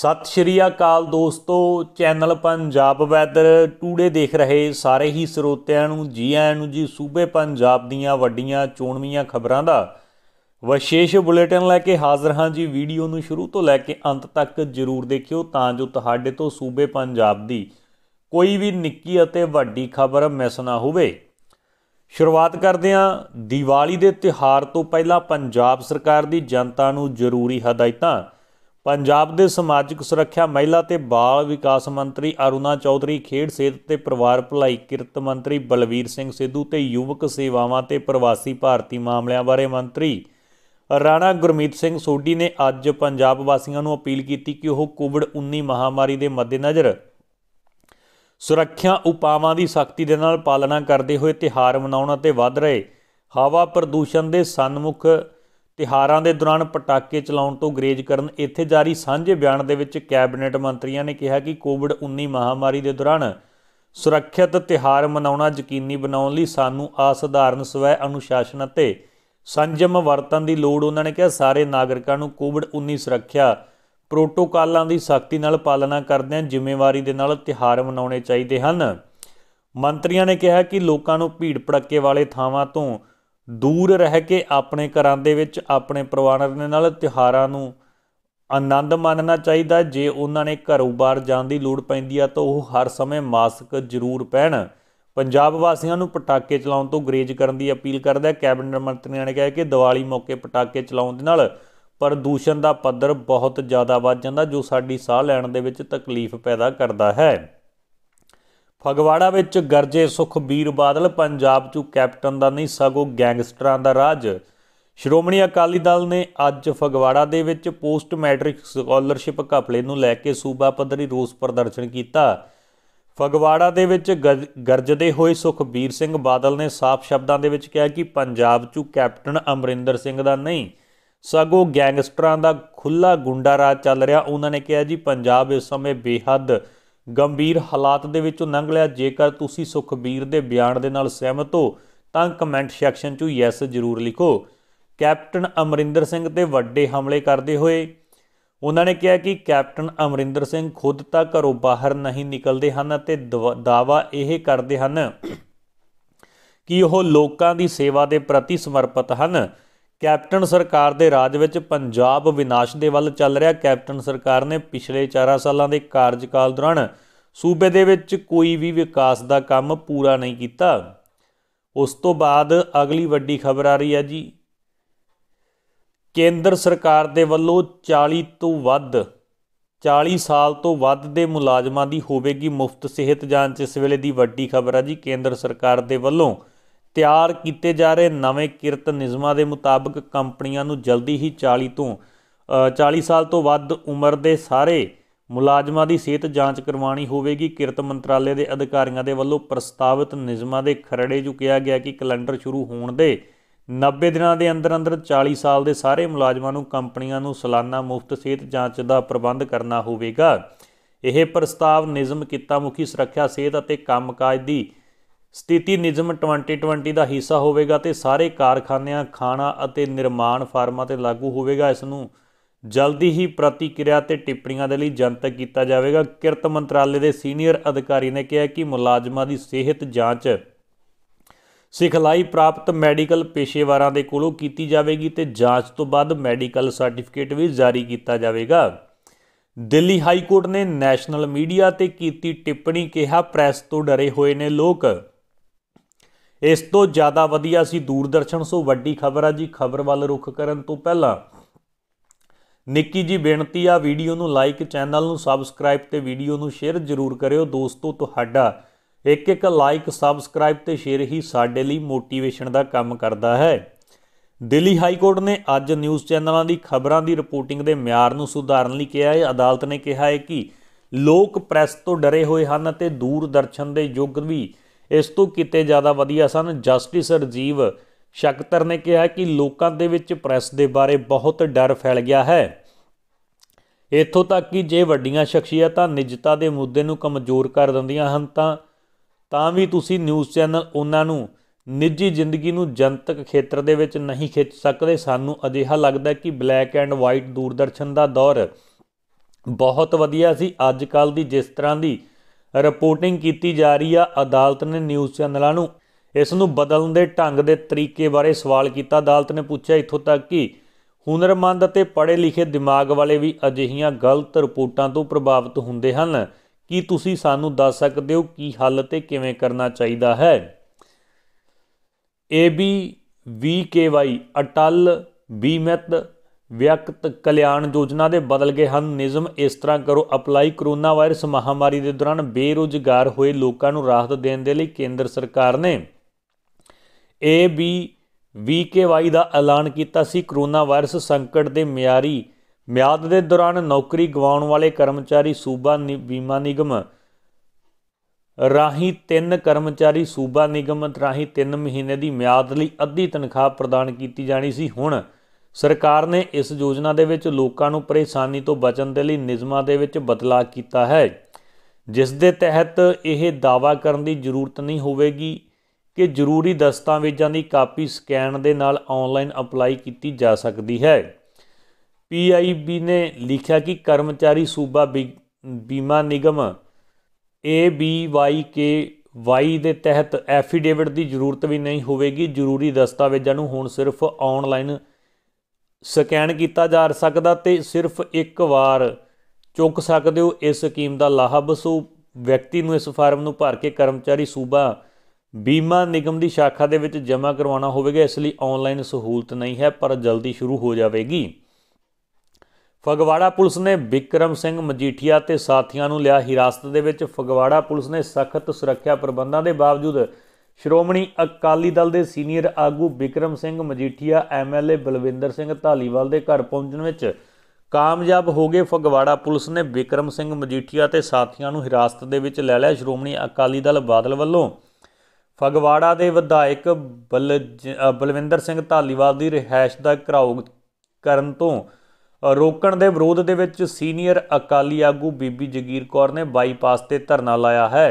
ਸਤਿ ਸ਼੍ਰੀ ਅਕਾਲ ਦੋਸਤੋ channel Punjab weather today ਦੇਖ ਰਹੇ ਸਾਰੇ ਹੀ ਸਰੋਤਿਆਂ ਨੂੰ ਜੀ ਆਇਆਂ ਨੂੰ ਜੀ ਸੂਬੇ ਪੰਜਾਬ ਦੀਆਂ ਵੱਡੀਆਂ ਚੋਣਵੀਆਂ ਖਬਰਾਂ ਦਾ ਵਿਸ਼ੇਸ਼ ਬੁਲੇਟਿਨ ਲੈ ਕੇ ਹਾਜ਼ਰ ਹਾਂ ਜੀ ਵੀਡੀਓ ਨੂੰ ਸ਼ੁਰੂ ਤੋਂ ਲੈ ਕੇ ਅੰਤ ਤੱਕ ਜ਼ਰੂਰ ਦੇਖਿਓ ਤਾਂ ਜੋ ਤੁਹਾਡੇ ਤੋਂ ਸੂਬੇ ਪੰਜਾਬ ਦੀ ਕੋਈ ਵੀ ਨਿੱਕੀ ਅਤੇ ਵੱਡੀ ਖਬਰ ਮਿਸ ਨਾ ਹੋਵੇ ਸ਼ੁਰੂਆਤ ਕਰਦੇ ਹਾਂ ਦੀਵਾਲੀ ਦੇ ਤਿਹਾਰ ਤੋਂ ਪਹਿਲਾਂ ਪੰਜਾਬ ਸਰਕਾਰ ਦੀ ਜਨਤਾ ਨੂੰ ਜ਼ਰੂਰੀ ਹਦਾਇਤਾਂ ਪੰਜਾਬ ਦੇ ਸਮਾਜਿਕ ਸੁਰੱਖਿਆ ਮਹਿਲਾ ਤੇ ਬਾਲ ਵਿਕਾਸ ਮੰਤਰੀ ਅਰੁਣਾ ਚੌਧਰੀ ਖੇਡ ਸਿਹਤ ਤੇ ਪਰਿਵਾਰ ਭਲਾਈ ਕਿਰਤ ਮੰਤਰੀ ਬਲਵੀਰ ਸਿੰਘ ਸਿੱਧੂ ਤੇ ਯੁਵਕ ਸੇਵਾਵਾਂ ਤੇ ਪ੍ਰਵਾਸੀ ਭਾਰਤੀ ਮਾਮਲਿਆਂ ਬਾਰੇ ਮੰਤਰੀ ਰਾਣਾ ਗੁਰਮੀਤ ਸਿੰਘ ਸੋਢੀ ਨੇ ਅੱਜ ਪੰਜਾਬ ਵਾਸੀਆਂ ਨੂੰ ਅਪੀਲ ਕੀਤੀ ਕਿ ਉਹ ਕੋਵਿਡ-19 ਮਹਾਮਾਰੀ ਦੇ ਮੱਦੇਨਜ਼ਰ ਸੁਰੱਖਿਆ ਉਪਾਵਾਂ ਦੀ ਸਖਤੀ ਦੇ ਨਾਲ ਪਾਲਣਾ ਕਰਦੇ ਹੋਏ ਤਿਹਾਰ ਮਨਾਉਣ ਅਤੇ ਵੱਧ ਰਹੇ ਹਵਾ ਪ੍ਰਦੂਸ਼ਣ ਦੇ ਸਨਮੁਖ ਤਿਹਾਰਾਂ ਦੇ ਦੌਰਾਨ ਪਟਾਕੇ ਚਲਾਉਣ ਤੋਂ ਗਰੇਜ ਕਰਨ ਇੱਥੇ ਜਾਰੀ ਸਾਂਝੇ ਬਿਆਨ ਦੇ ਵਿੱਚ ਕੈਬਨਿਟ ਮੰਤਰੀਆਂ ਨੇ ਕਿਹਾ ਕਿ ਕੋਵਿਡ-19 ਮਹਾਮਾਰੀ ਦੇ ਦੌਰਾਨ ਸੁਰੱਖਿਅਤ ਤਿਹਾਰ ਮਨਾਉਣਾ ਯਕੀਨੀ ਬਣਾਉਣ ਲਈ ਸਾਨੂੰ ਆਸਧਾਰਨ ਸਵੈ ਅਨੁਸ਼ਾਸਨ ਅਤੇ ਸੰਜਮ ਵਰਤਨ ਦੀ ਲੋੜ ਉਹਨਾਂ ਨੇ ਕਿਹਾ ਸਾਰੇ ਨਾਗਰਿਕਾਂ ਨੂੰ ਕੋਵਿਡ-19 ਸੁਰੱਖਿਆ ਪ੍ਰੋਟੋਕਾਲਾਂ ਦੀ ਸਖਤੀ ਨਾਲ ਪਾਲਣਾ ਕਰਦਿਆਂ ਜ਼ਿੰਮੇਵਾਰੀ ਦੇ ਨਾਲ ਤਿਹਾਰ ਮਨਾਉਣੇ ਚਾਹੀਦੇ ਹਨ ਮੰਤਰੀਆਂ ਨੇ ਕਿਹਾ ਕਿ ਲੋਕਾਂ ਨੂੰ ਭੀੜ ਭੜੱਕੇ ਵਾਲੇ ਥਾਵਾਂ ਤੋਂ ਦੂਰ ਰਹਿ ਕੇ ਆਪਣੇ ਘਰਾਂ ਦੇ ਵਿੱਚ ਆਪਣੇ ਪਰਿਵਾਰ ਦੇ ਨਾਲ ਤਿਹਾਰਾਂ ਨੂੰ ਆਨੰਦ ਮਾਣਨਾ ਚਾਹੀਦਾ ਜੇ ਉਹਨਾਂ ਨੇ ਘਰੋਂ ਬਾਹਰ ਜਾਣ ਦੀ ਲੋੜ ਪੈਂਦੀ ਆ ਤਾਂ ਉਹ ਹਰ ਸਮੇਂ ਮਾਸਕ ਜ਼ਰੂਰ ਪਹਿਣ ਪੰਜਾਬ ਵਾਸੀਆਂ ਨੂੰ ਪਟਾਕੇ ਚਲਾਉਣ ਤੋਂ ਗਰੇਜ ਕਰਨ ਦੀ ਅਪੀਲ ਕਰਦਾ ਹੈ ਕੈਬਨਿਟ ਮੰਤਰੀਆਂ ਨੇ ਕਿਹਾ ਕਿ ਦੀਵਾਲੀ ਮੌਕੇ ਪਟਾਕੇ ਚਲਾਉਣ ਦੇ ਨਾਲ ਪ੍ਰਦੂਸ਼ਣ ਦਾ ਪੱਧਰ ਬਹੁਤ ਜ਼ਿਆਦਾ ਵੱਧ ਜਾਂਦਾ ਜੋ ਸਾਡੀ ਸਾਹ ਲੈਣ ਦੇ ਵਿੱਚ ਤਕਲੀਫ ਪੈਦਾ ਕਰਦਾ ਹੈ ਫਗਵਾੜਾ ਵਿੱਚ ਗਰਜੇ ਸੁਖਬੀਰ ਬਾਦਲ ਪੰਜਾਬ 'ਚ ਕੈਪਟਨ ਦਾ ਨਹੀਂ ਸਗੋ ਗੈਂਗਸਟਰਾਂ ਦਾ ਰਾਜ ਸ਼੍ਰੋਮਣੀ ਅਕਾਲੀ ਦਲ ਨੇ ਅੱਜ ਫਗਵਾੜਾ ਦੇ ਵਿੱਚ ਪੋਸਟ ਮੈਟ੍ਰਿਕ ਸਕਾਲਰਸ਼ਿਪ ਘਪਲੇ ਨੂੰ ਲੈ ਕੇ ਸੂਬਾ ਪੱਧਰੀ ਰੋਸ ਪ੍ਰਦਰਸ਼ਨ ਕੀਤਾ ਫਗਵਾੜਾ ਦੇ ਵਿੱਚ ਗਰਜਦੇ ਹੋਏ ਸੁਖਬੀਰ ਸਿੰਘ ਬਾਦਲ ਨੇ ਸਾਫ਼ ਸ਼ਬਦਾਂ ਦੇ ਵਿੱਚ ਕਿਹਾ ਕਿ ਪੰਜਾਬ 'ਚ ਕੈਪਟਨ ਅਮਰਿੰਦਰ ਸਿੰਘ ਦਾ ਨਹੀਂ ਸਗੋ ਗੈਂਗਸਟਰਾਂ ਦਾ ਖੁੱਲਾ ਗੁੰਡਾ ਰਾਜ ਚੱਲ ਰਿਹਾ ਉਹਨਾਂ ਨੇ ਕਿਹਾ ਜੀ ਪੰਜਾਬ ਇਸ ਸਮੇਂ ਬੇਹੱਦ ਗੰਭੀਰ ਹਾਲਾਤ ਦੇ ਵਿੱਚੋਂ ਲੰਘ ਲਿਆ ਜੇਕਰ ਤੁਸੀਂ ਸੁਖਬੀਰ ਦੇ ਬਿਆਨ ਦੇ ਨਾਲ ਸਹਿਮਤ ਹੋ ਤਾਂ ਕਮੈਂਟ ਸੈਕਸ਼ਨ 'ਚ ਯੈਸ ਜ਼ਰੂਰ ਲਿਖੋ ਕੈਪਟਨ ਅਮਰਿੰਦਰ ਸਿੰਘ ਤੇ ਵੱਡੇ ਹਮਲੇ ਕਰਦੇ ਹੋਏ ਉਹਨਾਂ ਨੇ ਕਿਹਾ ਕਿ ਕੈਪਟਨ ਅਮਰਿੰਦਰ ਸਿੰਘ ਖੁਦ ਤਾਂ ਘਰੋਂ ਬਾਹਰ ਨਹੀਂ ਨਿਕਲਦੇ ਹਨ ਅਤੇ ਦਾਵਾ ਇਹ ਕਰਦੇ ਹਨ ਕਿ ਉਹ ਲੋਕਾਂ ਦੀ ਸੇਵਾ ਦੇ ਪ੍ਰਤੀ ਸਮਰਪਿਤ ਹਨ ਕੈਪਟਨ ਸਰਕਾਰ ਦੇ ਰਾਜ ਵਿੱਚ ਪੰਜਾਬ ਵਿਨਾਸ਼ ਦੇ ਵੱਲ ਚੱਲ ਰਿਹਾ ਕੈਪਟਨ ਸਰਕਾਰ ਨੇ ਪਿਛਲੇ 4 ਸਾਲਾਂ ਦੇ ਕਾਰਜਕਾਲ ਦੌਰਾਨ ਸੂਬੇ ਦੇ ਵਿੱਚ ਕੋਈ ਵੀ ਵਿਕਾਸ ਦਾ ਕੰਮ ਪੂਰਾ ਨਹੀਂ ਕੀਤਾ ਉਸ ਤੋਂ ਬਾਅਦ ਅਗਲੀ ਵੱਡੀ ਖਬਰ ਆ ਰਹੀ ਹੈ ਜੀ ਕੇਂਦਰ ਸਰਕਾਰ ਦੇ ਵੱਲੋਂ 40 ਤੋਂ ਵੱਧ 40 ਸਾਲ ਤੋਂ ਵੱਧ ਦੇ ਮੁਲਾਜ਼ਮਾਂ ਦੀ ਹੋਵੇਗੀ ਮੁਫਤ ਸਿਹਤ ਜਾਂਚ ਇਸ ਵੇਲੇ ਦੀ ਵੱਡੀ ਖਬਰ ਹੈ ਜੀ ਕੇਂਦਰ ਸਰਕਾਰ ਦੇ ਵੱਲੋਂ ਤਿਆਰ ਕੀਤੇ ਜਾ ਰਹੇ ਨਵੇਂ ਕਿਰਤ ਨਿਯਮਾਂ ਦੇ ਮੁਤਾਬਕ ਕੰਪਨੀਆਂ ਨੂੰ ਜਲਦੀ ਹੀ 40 ਤੋਂ 40 ਸਾਲ ਤੋਂ ਵੱਧ ਉਮਰ ਦੇ ਸਾਰੇ ਮੁਲਾਜ਼ਮਾਂ ਦੀ ਸਿਹਤ ਜਾਂਚ ਕਰਵਾਣੀ ਹੋਵੇਗੀ ਕਿਰਤ ਮੰਤਰਾਲੇ ਦੇ ਅਧਿਕਾਰੀਆਂ ਦੇ ਵੱਲੋਂ ਪ੍ਰਸਤਾਵਿਤ ਨਿਯਮਾਂ ਦੇ ਖਰੜੇ ਝੁਕਿਆ ਗਿਆ ਕਿ ਕੈਲੰਡਰ ਸ਼ੁਰੂ ਹੋਣ ਦੇ 90 ਦਿਨਾਂ ਦੇ ਅੰਦਰ ਅੰਦਰ 40 ਸਾਲ ਦੇ ਸਾਰੇ ਮੁਲਾਜ਼ਮਾਂ ਨੂੰ ਕੰਪਨੀਆਂ ਨੂੰ ਸਾਲਾਨਾ ਮੁਫਤ ਸਿਹਤ ਜਾਂਚ ਦਾ ਪ੍ਰਬੰਧ ਕਰਨਾ ਹੋਵੇਗਾ ਇਹ ਪ੍ਰਸਤਾਵ ਨਿਯਮ ਕਿੱਤਾ ਮੁਖੀ ਸੁਰੱਖਿਆ ਸਿਹਤ ਅਤੇ ਕੰਮਕਾਜ ਦੀ ਸਥਿਤੀ ਨਿਯਮ 2020 ਦਾ ਹਿੱਸਾ ਹੋਵੇਗਾ ਤੇ ਸਾਰੇ ਕਾਰਖਾਨਿਆਂ ਖਾਣਾ ਅਤੇ ਨਿਰਮਾਣ ਫਾਰਮਾਂ ਤੇ ਲਾਗੂ ਹੋਵੇਗਾ ਇਸ ਨੂੰ ਜਲਦੀ ਹੀ ਪ੍ਰਤੀਕਿਰਿਆ ਤੇ ਟਿੱਪਣੀਆਂ ਦੇ ਲਈ ਜਨਤਕ ਕੀਤਾ ਜਾਵੇਗਾ ਕਿਰਤ ਮੰਤਰਾਲੇ ਦੇ ਸੀਨੀਅਰ ਅਧਿਕਾਰੀ ਨੇ ਕਿਹਾ ਕਿ ਮੁਲਾਜ਼ਮਾਂ ਦੀ ਸਿਹਤ ਜਾਂਚ ਸਿਖਲਾਈ ਪ੍ਰਾਪਤ ਮੈਡੀਕਲ ਪੇਸ਼ੇਵਾਰਾਂ ਦੇ ਕੋਲੋਂ ਕੀਤੀ ਜਾਵੇਗੀ ਤੇ ਜਾਂਚ ਤੋਂ ਬਾਅਦ ਮੈਡੀਕਲ ਸਰਟੀਫਿਕੇਟ ਵੀ ਜਾਰੀ ਕੀਤਾ ਜਾਵੇਗਾ ਦਿੱਲੀ ਹਾਈ ਕੋਰਟ ਨੇ ਨੈਸ਼ਨਲ ਮੀਡੀਆ ਤੇ ਕੀਤੀ ਟਿੱਪਣੀ ਕਿਹਾ ਪ੍ਰੈਸ ਤੋਂ ਡਰੇ ਹੋਏ ਨੇ ਲੋਕ ਇਸ ਤੋਂ ਜ਼ਿਆਦਾ ਵਧੀਆ ਸੀ ਦੂਰਦਰਸ਼ਨ ਤੋਂ ਵੱਡੀ ਖਬਰ ਆ ਜੀ ਖਬਰ ਵੱਲ ਰੁਖ ਕਰਨ ਤੋਂ ਪਹਿਲਾਂ ਨਿੱਕੀ ਜੀ ਬੇਨਤੀ ਆ ਵੀਡੀਓ ਨੂੰ ਲਾਈਕ ਚੈਨਲ ਨੂੰ ਸਬਸਕ੍ਰਾਈਬ ਤੇ ਵੀਡੀਓ ਨੂੰ ਸ਼ੇਅਰ ਜ਼ਰੂਰ ਕਰਿਓ ਦੋਸਤੋ ਤੁਹਾਡਾ ਇੱਕ ਇੱਕ ਲਾਈਕ ਸਬਸਕ੍ਰਾਈਬ ਤੇ ਸ਼ੇਅਰ ਹੀ ਸਾਡੇ ਲਈ ਮੋਟੀਵੇਸ਼ਨ ਦਾ ਕੰਮ ਕਰਦਾ ਹੈ ਦਿੱਲੀ ਹਾਈ ਕੋਰਟ ਨੇ ਅੱਜ ਨਿਊਜ਼ ਚੈਨਲਾਂ ਦੀ ਖਬਰਾਂ ਦੀ ਰਿਪੋਰਟਿੰਗ ਦੇ ਮਿਆਰ ਨੂੰ ਸੁਧਾਰਨ ਲਈ ਕਿਹਾ ਹੈ ਅਦਾਲਤ ਨੇ ਕਿਹਾ ਹੈ ਕਿ ਲੋਕ ਪ੍ਰੈਸ ਤੋਂ ਡਰੇ ਹੋਏ ਹਨ ਅਤੇ ਦੂਰਦਰਸ਼ਨ ਦੇ ਯੁੱਗ ਵੀ ਇਸ ਤੋਂ ਕਿਤੇ ਜ਼ਿਆਦਾ ਵਧੀਆ ਸਨ ਜਸਟਿਸ ਰਜੀਵ ਸ਼ਕਤਰ ਨੇ ਕਿਹਾ ਕਿ ਲੋਕਾਂ ਦੇ ਵਿੱਚ ਪ੍ਰੈਸ ਦੇ ਬਾਰੇ ਬਹੁਤ ਡਰ ਫੈਲ ਗਿਆ ਹੈ ਇੱਥੋਂ ਤੱਕ ਕਿ ਜੇ ਵੱਡੀਆਂ ਸ਼ਖਸੀਅਤਾਂ ਨਿੱਜਤਾ ਦੇ ਮੁੱਦੇ ਨੂੰ ਕਮਜ਼ੋਰ ਕਰ ਦਿੰਦੀਆਂ ਹਨ ਤਾਂ ਤਾਂ ਵੀ ਤੁਸੀਂ ਨਿਊਜ਼ ਚੈਨਲ ਉਹਨਾਂ ਨੂੰ ਨਿੱਜੀ ਜ਼ਿੰਦਗੀ ਨੂੰ ਜਨਤਕ ਖੇਤਰ ਦੇ ਵਿੱਚ ਨਹੀਂ ਖਿੱਚ ਸਕਦੇ ਸਾਨੂੰ ਅਜਿਹਾ ਲੱਗਦਾ ਕਿ ਬਲੈਕ ਐਂਡ ਵਾਈਟ ਦੂਰਦਰਸ਼ਨ ਦਾ ਦੌਰ ਬਹੁਤ ਵਧੀਆ ਸੀ ਅੱਜਕੱਲ ਦੀ ਜਿਸ ਤਰ੍ਹਾਂ ਦੀ ਰਿਪੋਰਟਿੰਗ ਕੀਤੀ ਜਾ ਰਹੀ ਆ ਅਦਾਲਤ ਨੇ ਨਿਊਜ਼ ਚੈਨਲਾਂ ਨੂੰ ਇਸ ਨੂੰ ਬਦਲਣ ਦੇ ਢੰਗ ਦੇ ਤਰੀਕੇ ਬਾਰੇ ਸਵਾਲ ਕੀਤਾ ਅਦਾਲਤ ਨੇ ਪੁੱਛਿਆ ਇਥੋਂ ਤੱਕ ਕਿ ਹੁਨਰਮੰਦ ਅਤੇ ਪੜ੍ਹੇ ਲਿਖੇ ਦਿਮਾਗ ਵਾਲੇ ਵੀ ਅਜਿਹੀਆਂ ਗਲਤ ਰਿਪੋਰਟਾਂ ਤੋਂ ਪ੍ਰਭਾਵਿਤ ਹੁੰਦੇ ਹਨ ਕੀ ਤੁਸੀਂ ਸਾਨੂੰ ਦੱਸ ਸਕਦੇ ਹੋ ਕੀ ਹੱਲ ਤੇ ਕਿਵੇਂ ਕਰਨਾ ਚਾਹੀਦਾ ਹੈ ਕੇ ਵੀਕੇਵਾਈ ਅਟਲ ਬੀਮਤ ਵਿਅਕਤ ਕਲਿਆਣ ਯੋਜਨਾ ਦੇ ਬਦਲ ਗਏ ਹਨ ਨਿਯਮ ਇਸ ਤਰ੍ਹਾਂ ਕਰੋ ਅਪਲਾਈ ਕਰੋਨਾ ਵਾਇਰਸ ਮਹਾਮਾਰੀ ਦੇ ਦੌਰਾਨ ਬੇਰੋਜ਼ਗਾਰ ਹੋਏ ਲੋਕਾਂ ਨੂੰ ਰਾਹਤ ਦੇਣ ਦੇ ਲਈ ਕੇਂਦਰ ਸਰਕਾਰ ਨੇ A B we K Y ਦਾ ਐਲਾਨ ਕੀਤਾ ਸੀ ਕਰੋਨਾ ਵਾਇਰਸ ਸੰਕਟ ਦੇ ਮਿਆਰੀ ਮਿਆਦ ਦੇ ਦੌਰਾਨ ਨੌਕਰੀ ਗਵਾਉਣ ਵਾਲੇ ਕਰਮਚਾਰੀ ਸੂਬਾ ਬੀਮਾ ਨਿਗਮ ਰਾਹੀਂ ਤਿੰਨ ਕਰਮਚਾਰੀ ਸੂਬਾ ਨਿਗਮ ਰਾਹੀਂ 3 ਮਹੀਨੇ ਦੀ ਮਿਆਦ ਲਈ ਅੱਧੀ ਤਨਖਾਹ ਪ੍ਰਦਾਨ ਕੀਤੀ ਜਾਣੀ ਸੀ ਹੁਣ ਸਰਕਾਰ ਨੇ ਇਸ ਯੋਜਨਾ ਦੇ ਵਿੱਚ ਲੋਕਾਂ ਨੂੰ ਪਰੇਸ਼ਾਨੀ ਤੋਂ ਬਚਣ ਦੇ ਲਈ ਨਿਯਮਾਂ ਦੇ ਵਿੱਚ ਬਦਲਾਅ ਕੀਤਾ ਹੈ ਜਿਸ ਦੇ ਤਹਿਤ ਇਹ ਦਾਵਾ ਕਰਨ ਦੀ ਜ਼ਰੂਰਤ ਨਹੀਂ ਹੋਵੇਗੀ ਕਿ ਜ਼ਰੂਰੀ ਦਸਤਾਵੇਜ਼ਾਂ ਦੀ ਕਾਪੀ ਸਕੈਨ ਦੇ ਨਾਲ ਆਨਲਾਈਨ ਅਪਲਾਈ ਕੀਤੀ ਜਾ ਸਕਦੀ ਹੈ ਪੀਆਈਬੀ ਨੇ ਲਿਖਿਆ ਕਿ ਕਰਮਚਾਰੀ ਸੂਬਾ ਬੀਮਾ ਨਿਗਮ ਵਾਈ ਦੇ ਤਹਿਤ ਐਫੀਡੇਵਿਟ ਦੀ ਜ਼ਰੂਰਤ ਵੀ ਨਹੀਂ ਹੋਵੇਗੀ ਜ਼ਰੂਰੀ ਦਸਤਾਵੇਜ਼ਾਂ ਨੂੰ ਹੁਣ ਸਿਰਫ ਆਨਲਾਈਨ ਸਕੈਨ ਕੀਤਾ ਜਾ ਸਕਦਾ ਤੇ ਸਿਰਫ ਇੱਕ ਵਾਰ ਚੁੱਕ ਸਕਦੇ ਹੋ ਇਸ ਸਕੀਮ ਦਾ ਲਾਭ ਸੋ ਵਿਅਕਤੀ ਨੂੰ ਇਸ ਫਾਰਮ ਨੂੰ ਭਰ ਕੇ ਕਰਮਚਾਰੀ ਸੂਬਾ ਬੀਮਾ ਨਿਗਮ ਦੀ ਸ਼ਾਖਾ ਦੇ ਵਿੱਚ ਜਮ੍ਹਾਂ ਕਰਵਾਉਣਾ ਹੋਵੇਗਾ ਇਸ ਲਈ ਆਨਲਾਈਨ ਸਹੂਲਤ ਨਹੀਂ ਹੈ ਪਰ ਜਲਦੀ ਸ਼ੁਰੂ ਹੋ ਜਾਵੇਗੀ ਫਗਵਾੜਾ ਪੁਲਿਸ ਨੇ ਵਿਕਰਮ ਸਿੰਘ ਮਜੀਠੀਆ ਤੇ ਸਾਥੀਆਂ ਨੂੰ ਲਿਆ ਹਿਰਾਸਤ ਦੇ ਵਿੱਚ ਫਗਵਾੜਾ ਪੁਲਿਸ ਨੇ ਸਖਤ ਸੁਰੱਖਿਆ ਪ੍ਰਬੰਧਾਂ ਦੇ ਬਾਵਜੂਦ ਸ਼੍ਰੋਮਣੀ ਅਕਾਲੀ ਦਲ ਦੇ ਸੀਨੀਅਰ ਆਗੂ ਵਿਕਰਮ ਸਿੰਘ ਮਜੀਠੀਆ ਐਮਐਲਏ ਬਲਵਿੰਦਰ ਸਿੰਘ ਧਾਲੀਵਾਲ ਦੇ ਘਰ ਪਹੁੰਚਣ ਵਿੱਚ ਕਾਮਯਾਬ ਹੋ ਗਏ ਫਗਵਾੜਾ ਪੁਲਿਸ ਨੇ ਵਿਕਰਮ ਸਿੰਘ ਮਜੀਠੀਆ ਤੇ ਸਾਥੀਆਂ ਨੂੰ ਹਿਰਾਸਤ ਦੇ ਵਿੱਚ ਲੈ ਲਿਆ ਸ਼੍ਰੋਮਣੀ ਅਕਾਲੀ ਦਲ ਬਾਦਲ ਵੱਲੋਂ ਫਗਵਾੜਾ ਦੇ ਵਿਧਾਇਕ ਬਲਵਿੰਦਰ ਸਿੰਘ ਧਾਲੀਵਾਲ ਦੀ ਰਿਹਾਇਸ਼ ਦਾ ਘਰਾਓ ਕਰਨ ਤੋਂ ਰੋਕਣ ਦੇ ਵਿਰੋਧ ਦੇ ਵਿੱਚ ਸੀਨੀਅਰ ਅਕਾਲੀ ਆਗੂ ਬੀਬੀ ਜਗੀਰ ਕੌਰ ਨੇ ਬਾਈਪਾਸ ਤੇ ਧਰਨਾ ਲਾਇਆ ਹੈ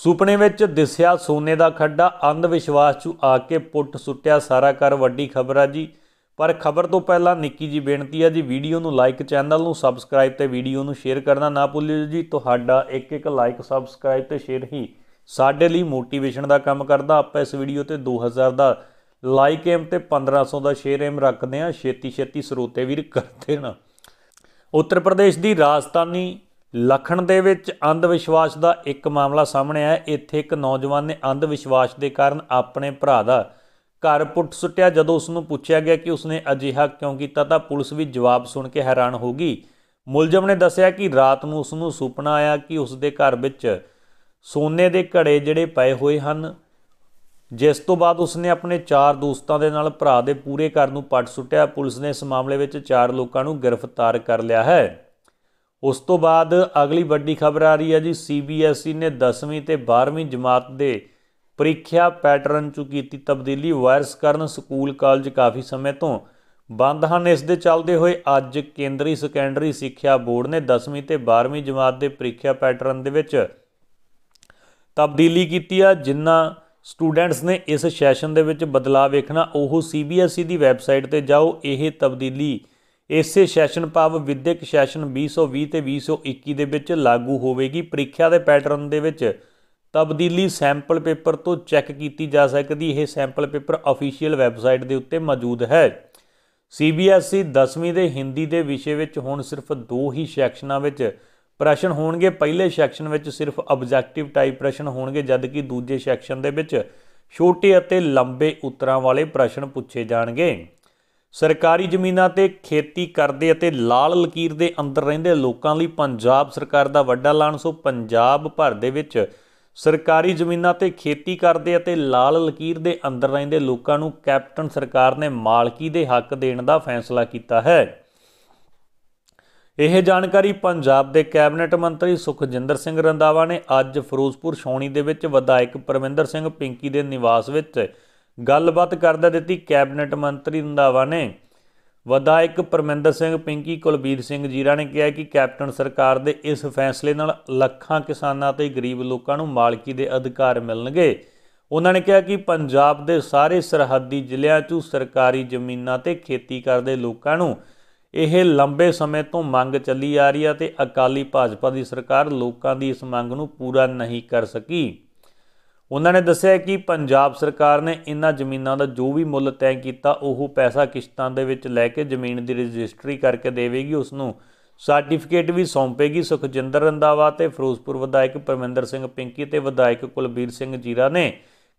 ਸੁਪਨੇ ਵਿੱਚ ਦਿਸਿਆ ਸੋਨੇ ਦਾ ਖੱਡਾ ਅੰਧ ਵਿਸ਼ਵਾਸ 'ਚ ਆ ਕੇ ਪੁੱਟ ਸੁੱਟਿਆ ਸਾਰਾ ਕਰ ਵੱਡੀ ਖਬਰ ਆ ਜੀ ਪਰ ਖਬਰ ਤੋਂ ਪਹਿਲਾਂ ਨਿੱਕੀ ਜੀ ਬੇਨਤੀ ਆ ਜੀ ਵੀਡੀਓ ਨੂੰ ਲਾਈਕ ਚੈਨਲ ਨੂੰ ਸਬਸਕ੍ਰਾਈਬ ਤੇ ਵੀਡੀਓ ਨੂੰ ਸ਼ੇਅਰ ਕਰਨਾ ਨਾ ਭੁੱਲਿਓ ਜੀ ਤੁਹਾਡਾ ਇੱਕ ਇੱਕ ਲਾਈਕ ਸਬਸਕ੍ਰਾਈਬ ਤੇ ਸ਼ੇਅਰ ਹੀ ਸਾਡੇ ਲਈ ਮੋਟੀਵੇਸ਼ਨ ਦਾ ਕੰਮ ਕਰਦਾ ਆਪਾਂ ਇਸ ਵੀਡੀਓ ਤੇ 2000 ਦਾ ਲਾਈਕ ਏਮ ਤੇ 1500 ਦਾ ਸ਼ੇਅਰ ਏਮ ਰੱਖਦੇ ਆ ਛੇਤੀ ਛੇਤੀ ਸਰੋਤੇ ਵੀਰ ਕਰ ਦੇਣਾ ਉੱਤਰ ਪ੍ਰਦੇਸ਼ ਦੀ ਰਾਜਧਾਨੀ ਲਖਣ ਦੇ ਵਿੱਚ ਅੰਧ ਵਿਸ਼ਵਾਸ ਦਾ ਇੱਕ ਮਾਮਲਾ ਸਾਹਮਣੇ ਆਇਆ ਇੱਥੇ ਇੱਕ ਨੌਜਵਾਨ ਨੇ ਅੰਧ ਵਿਸ਼ਵਾਸ ਦੇ ਕਾਰਨ ਆਪਣੇ ਭਰਾ ਦਾ ਘਰ ਪੁੱਟ ਸੁੱਟਿਆ ਜਦੋਂ ਉਸ ਨੂੰ ਪੁੱਛਿਆ ਗਿਆ ਕਿ ਉਸਨੇ ਅਜਿਹਾ ਕਿਉਂ ਕੀਤਾ ਤਾਂ ਪੁਲਿਸ ਵੀ ਜਵਾਬ ਸੁਣ ਕੇ ਹੈਰਾਨ ਹੋ ਗਈ ਮੁਲਜ਼ਮ ਨੇ ਦੱਸਿਆ ਕਿ ਰਾਤ ਨੂੰ ਉਸ ਨੂੰ ਸੁਪਨਾ ਆਇਆ ਕਿ ਉਸ ਦੇ ਘਰ ਵਿੱਚ ਸੋਨੇ ਦੇ ਘੜੇ ਜਿਹੜੇ ਪਏ ਹੋਏ ਹਨ ਜਿਸ ਤੋਂ ਬਾਅਦ ਉਸਨੇ ਆਪਣੇ ਚਾਰ ਦੋਸਤਾਂ ਦੇ ਨਾਲ ਭਰਾ ਦੇ ਪੂਰੇ ਘਰ ਨੂੰ ਪੱਟ ਸੁੱਟਿਆ ਪੁਲਿਸ ਨੇ ਇਸ ਮਾਮਲੇ ਵਿੱਚ ਚਾਰ ਲੋਕਾਂ ਨੂੰ ਗ੍ਰਿਫਤਾਰ ਕਰ ਲਿਆ ਹੈ ਉਸ ਤੋਂ ਬਾਅਦ ਅਗਲੀ ਵੱਡੀ ਖਬਰ ਆ ਰਹੀ ਹੈ ਜੀ ਸੀਬੀਐਸਈ e ਨੇ 10ਵੀਂ ਤੇ 12ਵੀਂ ਜਮਾਤ ਦੇ ਪ੍ਰੀਖਿਆ ਪੈਟਰਨ 'ਚ ਕੀਤੀ ਤਬਦੀਲੀ ਵਾਇਰਸ ਕਰਨ ਸਕੂਲ ਕਾਲਜ ਕਾਫੀ ਸਮੇਂ ਤੋਂ ਬੰਦ ਹਨ ਇਸ ਦੇ ਚੱਲਦੇ ਹੋਏ ਅੱਜ ਕੇਂਦਰੀ ਸੈਕੰਡਰੀ ਸਿੱਖਿਆ ਬੋਰਡ ਨੇ 10ਵੀਂ ਤੇ 12ਵੀਂ ਜਮਾਤ ਦੇ ਪ੍ਰੀਖਿਆ ਪੈਟਰਨ ਦੇ ਵਿੱਚ ਤਬਦੀਲੀ ਕੀਤੀ ਆ ਜਿਨ੍ਹਾਂ ਸਟੂਡੈਂਟਸ ਨੇ ਇਸ ਸੈਸ਼ਨ ਦੇ ਵਿੱਚ ਬਦਲਾਅ ਵੇਖਣਾ ਉਹ ਸੀਬੀਐਸਈ e ਦੀ ਵੈਬਸਾਈਟ ਤੇ ਜਾਓ ਇਹ ਤਬਦੀਲੀ ਇਸੇ ਸੈਸ਼ਨ ਪਾਵ ਵਿਦਿਅਕ ਸੈਸ਼ਨ 2020 ਤੇ 2021 ਦੇ ਵਿੱਚ ਲਾਗੂ ਹੋਵੇਗੀ ਪ੍ਰੀਖਿਆ ਦੇ ਪੈਟਰਨ ਦੇ ਵਿੱਚ ਤਬਦੀਲੀ ਸੈਂਪਲ ਪੇਪਰ ਤੋਂ ਚੈੱਕ ਕੀਤੀ ਜਾ ਸਕਦੀ ਇਹ ਸੈਂਪਲ ਪੇਪਰ ਅਫੀਸ਼ੀਅਲ ਵੈਬਸਾਈਟ ਦੇ ਉੱਤੇ ਮੌਜੂਦ ਹੈ ਸੀਬੀਐਸਈ 10ਵੀਂ ਦੇ ਹਿੰਦੀ ਦੇ ਵਿਸ਼ੇ ਵਿੱਚ ਹੁਣ ਸਿਰਫ ਦੋ ਹੀ ਸੈਕਸ਼ਨਾਂ ਵਿੱਚ ਪ੍ਰਸ਼ਨ ਹੋਣਗੇ ਪਹਿਲੇ ਸੈਕਸ਼ਨ ਵਿੱਚ ਸਿਰਫ ਆਬਜੈਕਟਿਵ ਟਾਈਪ ਪ੍ਰਸ਼ਨ ਹੋਣਗੇ ਜਦਕਿ ਦੂਜੇ ਸੈਕਸ਼ਨ ਦੇ ਵਿੱਚ ਛੋਟੇ ਅਤੇ ਲੰਬੇ ਉੱਤਰਾਂ ਵਾਲੇ ਪ੍ਰਸ਼ਨ ਪੁੱਛੇ ਜਾਣਗੇ ਸਰਕਾਰੀ ਜ਼ਮੀਨਾਂ ਤੇ ਖੇਤੀ ਕਰਦੇ ਅਤੇ ਲਾਲ ਲਕੀਰ ਦੇ ਅੰਦਰ ਰਹਿੰਦੇ ਲੋਕਾਂ ਲਈ ਪੰਜਾਬ ਸਰਕਾਰ ਦਾ ਵੱਡਾ ਐਲਾਨ ਸੋ ਪੰਜਾਬ ਭਰ ਦੇ ਵਿੱਚ ਸਰਕਾਰੀ ਜ਼ਮੀਨਾਂ ਤੇ ਖੇਤੀ ਕਰਦੇ ਅਤੇ ਲਾਲ ਲਕੀਰ ਦੇ ਅੰਦਰ ਰਹਿੰਦੇ ਲੋਕਾਂ ਨੂੰ ਕੈਪਟਨ ਸਰਕਾਰ ਨੇ ਮਾਲਕੀ ਦੇ ਹੱਕ ਦੇਣ ਦਾ ਫੈਸਲਾ ਕੀਤਾ ਹੈ ਇਹ ਜਾਣਕਾਰੀ ਪੰਜਾਬ ਦੇ ਕੈਬਨਿਟ ਮੰਤਰੀ ਸੁਖਜਿੰਦਰ ਸਿੰਘ ਰੰਦਾਵਾ ਨੇ ਅੱਜ ਫਿਰੋਜ਼ਪੁਰ ਛੌਣੀ ਦੇ ਵਿੱਚ ਵਿਧਾਇਕ ਪਰਮਿੰਦਰ ਸਿੰਘ ਪਿੰਕੀ ਦੇ ਨਿਵਾਸ ਵਿੱਚ ਗੱਲਬਾਤ ਕਰਦਾ ਦਿੱਤੀ ਕੈਬਨਿਟ ਮੰਤਰੀ ਰੰਦਾਵਾ ਨੇ ਵਿਧਾਇਕ ਪਰਮਿੰਦਰ ਸਿੰਘ ਪਿੰਕੀ ਕੁਲਬੀਰ ਸਿੰਘ ਜੀਰਾ ਨੇ ਕਿਹਾ ਕਿ ਕੈਪਟਨ ਸਰਕਾਰ ਦੇ ਇਸ ਫੈਸਲੇ ਨਾਲ ਲੱਖਾਂ ਕਿਸਾਨਾਂ ਤੇ ਗਰੀਬ ਲੋਕਾਂ ਨੂੰ ਮਾਲਕੀ ਦੇ ਅਧਿਕਾਰ ਮਿਲਣਗੇ ਉਹਨਾਂ ਨੇ ਕਿਹਾ ਕਿ ਪੰਜਾਬ ਦੇ ਸਾਰੇ ਸਰਹੱਦੀ ਜ਼ਿਲ੍ਹਿਆਂ 'ਚ ਸਰਕਾਰੀ ਜ਼ਮੀਨਾਂ ਤੇ ਖੇਤੀ ਕਰਦੇ ਲੋਕਾਂ ਨੂੰ ਇਹ ਲੰਬੇ ਸਮੇਂ ਤੋਂ ਮੰਗ ਚੱਲੀ ਆ ਰਹੀ ਹੈ ਤੇ ਅਕਾਲੀ ਭਾਜਪਾ ਦੀ ਸਰਕਾਰ ਲੋਕਾਂ ਦੀ ਇਸ ਮੰਗ ਨੂੰ ਪੂਰਾ ਨਹੀਂ ਕਰ ਸਕੀ ਉਹਨਾਂ ਨੇ ਦੱਸਿਆ ਕਿ ਪੰਜਾਬ ਸਰਕਾਰ ਨੇ ਇਨ੍ਹਾਂ ਜ਼ਮੀਨਾਂ ਦਾ ਜੋ ਵੀ ਮੁੱਲ ਤੈਅ ਕੀਤਾ ਉਹ ਪੈਸਾ ਕਿਸ਼ਤਾਂ ਦੇ ਵਿੱਚ ਲੈ ਕੇ ਜ਼ਮੀਨ ਦੀ ਰਜਿਸਟਰੀ ਕਰਕੇ ਦੇਵੇਗੀ ਉਸ ਨੂੰ ਸਰਟੀਫਿਕੇਟ ਵੀ ਸੌਂਪੇਗੀ ਸੁਖਜਿੰਦਰ ਰੰਦਾਵਾ ਤੇ ਫਿਰੋਜ਼ਪੁਰ ਵਿਧਾਇਕ ਪਰਮਿੰਦਰ ਸਿੰਘ ਪਿੰਕੀ ਤੇ ਵਿਧਾਇਕ ਕੁਲਬੀਰ ਸਿੰਘ ਜੀਰਾ ਨੇ